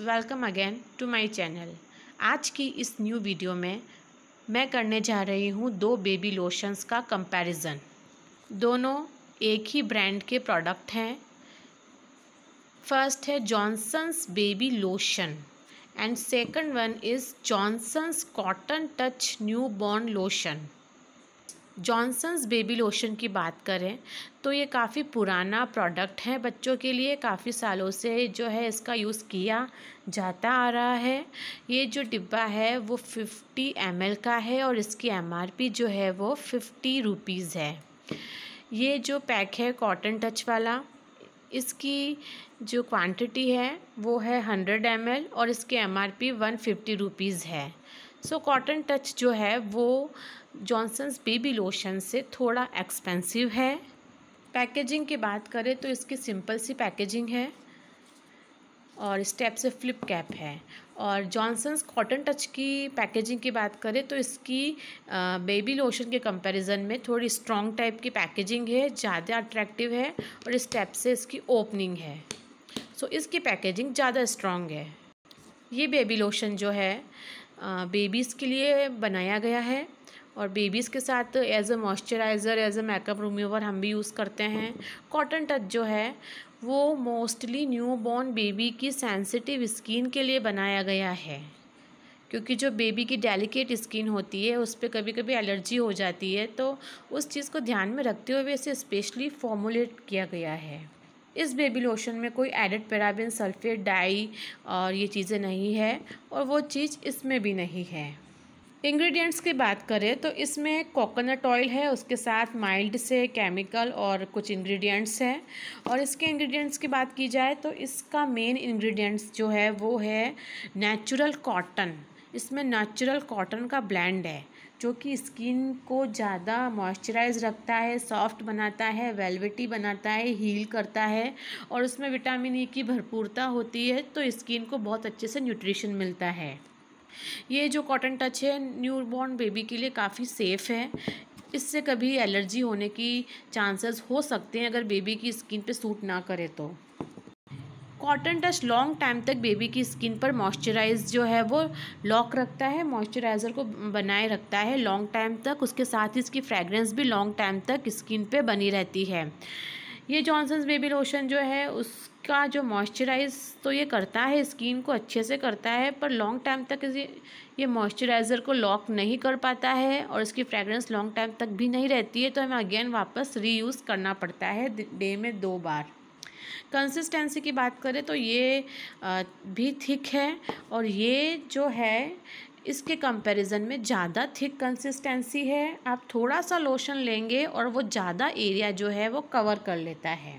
welcome again to my channel आज की इस न्यू वीडियो में मैं करने जा रही हूँ दो बेबी लोशंस का कंपैरिजन दोनों एक ही ब्रांड के प्रोडक्ट हैं फर्स्ट है Johnson's baby lotion and second one is Johnson's cotton touch newborn lotion Johnson's baby lotion की बात करें तो ये काफ़ी पुराना प्रोडक्ट है बच्चों के लिए काफ़ी सालों से जो है इसका यूज़ किया जाता आ रहा है ये जो डिब्बा है वो फिफ्टी एम का है और इसकी एम जो है वो फिफ्टी रुपीज़ है ये जो पैक है कॉटन टच वाला इसकी जो क्वांटिटी है वो है हंड्रेड एम और इसकी M R P one fifty rupees है सो कॉटन टच जो है वो जॉनसन्स बेबी लोशन से थोड़ा एक्सपेंसिव है पैकेजिंग की बात करें तो इसकी सिंपल सी पैकेजिंग है और स्टेप से फ्लिप कैप है और जॉनसन्स कॉटन टच की पैकेजिंग की बात करें तो इसकी बेबी लोशन के कंपैरिजन में थोड़ी स्ट्रॉन्ग टाइप की पैकेजिंग है ज़्यादा अट्रैक्टिव है और स्टेप से इसकी ओपनिंग है सो so, इसकी पैकेजिंग ज़्यादा स्ट्रॉन्ग है ये बेबी लोशन जो है बेबीज़ के लिए बनाया गया है और बेबीज़ के साथ as a moisturiser as a makeup remover हम भी यूज़ करते हैं कॉटन टच जो है वो मोस्टली न्यू बॉर्न बेबी की सेंसिटिव स्किन के लिए बनाया गया है क्योंकि जो बेबी की डेलिकेट स्किन होती है उस पर कभी कभी एलर्जी हो जाती है तो उस चीज़ को ध्यान में रखते हुए इसे स्पेशली फॉर्मुलेट किया गया है इस बेबी लोशन में कोई एडेड पैराबिन सल्फेट डाई और ये चीज़ें नहीं है और वो चीज़ इसमें भी नहीं है इंग्रेडिएंट्स की बात करें तो इसमें कोकोनट ऑयल है उसके साथ माइल्ड से केमिकल और कुछ इंग्रेडिएंट्स हैं और इसके इंग्रेडिएंट्स की बात की जाए तो इसका मेन इंग्रेडिएंट्स जो है वो है नेचुरल कॉटन इसमें नेचुरल कॉटन का ब्लेंड है जो कि स्किन को ज़्यादा मॉइस्चराइज रखता है सॉफ्ट बनाता है वेलवेटी बनाता है हील करता है और उसमें विटामिन ई e की भरपूरता होती है तो स्किन को बहुत अच्छे से न्यूट्रिशन मिलता है ये जो कॉटन टच है न्यू बॉर्न बेबी के लिए काफ़ी सेफ़ है इससे कभी एलर्जी होने की चांसेस हो सकते हैं अगर बेबी की स्किन पे सूट ना करे तो कॉटन टच लॉन्ग टाइम तक बेबी की स्किन पर मॉइस्चराइज जो है वो लॉक रखता है मॉइस्चराइज़र को बनाए रखता है लॉन्ग टाइम तक उसके साथ ही इसकी फ्रेगरेंस भी लॉन्ग टाइम तक स्किन पे बनी रहती है ये जॉनसन्स बेबी लोशन जो है उसका जो मॉइस्चराइज तो ये करता है स्किन को अच्छे से करता है पर लॉन्ग टाइम तक ये मॉइस्चराइज़र को लॉक नहीं कर पाता है और इसकी फ्रेगरेंस लॉन्ग टाइम तक भी नहीं रहती है तो हमें अगेन वापस रीयूज़ करना पड़ता है डे में दो बार कंसिस्टेंसी की बात करें तो ये भी थिक है और ये जो है इसके कंपैरिजन में ज़्यादा थिक कंसिस्टेंसी है आप थोड़ा सा लोशन लेंगे और वो ज़्यादा एरिया जो है वो कवर कर लेता है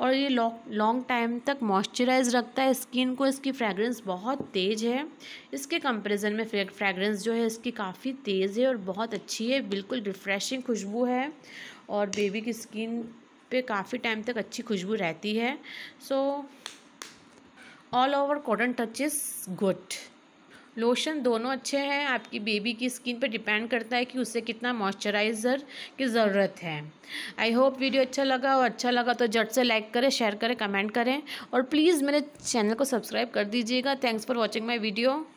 और ये लॉन्ग टाइम तक मॉइस्चराइज रखता है स्किन को इसकी फ्रेगरेंस बहुत तेज़ है इसके कंपैरिजन में फ्रेगरेंस जो है इसकी काफ़ी तेज़ है और बहुत अच्छी है बिल्कुल रिफ़्रेशिंग खुशबू है और बेबी की स्किन पे काफ़ी टाइम तक अच्छी खुशबू रहती है so all over cotton touch is good lotion दोनों अच्छे हैं आपकी बेबी की स्किन पर डिपेंड करता है कि उसे कितना मॉइस्चराइज़र की ज़रूरत है आई होप वीडियो अच्छा लगा और अच्छा लगा तो जट से लाइक करें शेयर करें कमेंट करें और प्लीज़ मेरे चैनल को सब्सक्राइब कर दीजिएगा thanks for watching my video